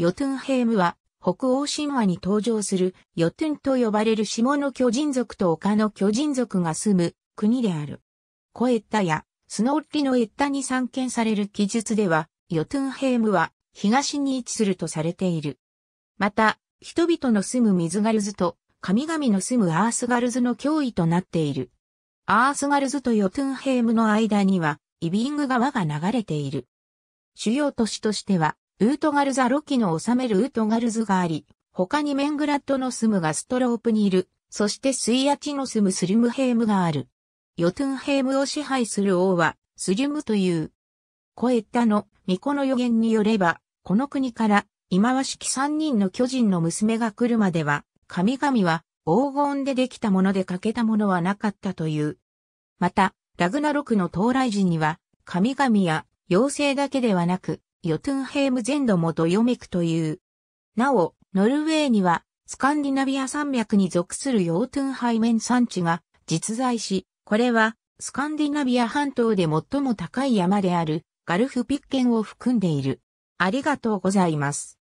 ヨトゥンヘームは、北欧神話に登場するヨトゥンと呼ばれる下の巨人族と丘の巨人族が住む国である。コエッタやスノーリのエッタに散見される記述では、ヨトゥンヘームは東に位置するとされている。また、人々の住む水ガルズと神々の住むアースガルズの脅威となっている。アースガルズとヨトゥンヘームの間にはイビング川が流れている。主要都市としてはウートガルザロキの治めるウートガルズがあり、他にメングラッドの住むがストロープにいる、そしてスイアチの住むスリムヘームがある。ヨトゥンヘームを支配する王は、スリムという。コエッタの巫女の予言によれば、この国から忌まわしき三人の巨人の娘が来るまでは、神々は黄金でできたもので欠けたものはなかったという。また、ラグナロクの到来時には、神々や妖精だけではなく、ヨトゥンヘーム全土もどよめくという。なお、ノルウェーには、スカンディナビア山脈に属するヨートゥンハイメン山地が実在し、これは、スカンディナビア半島で最も高い山である、ガルフピッケンを含んでいる。ありがとうございます。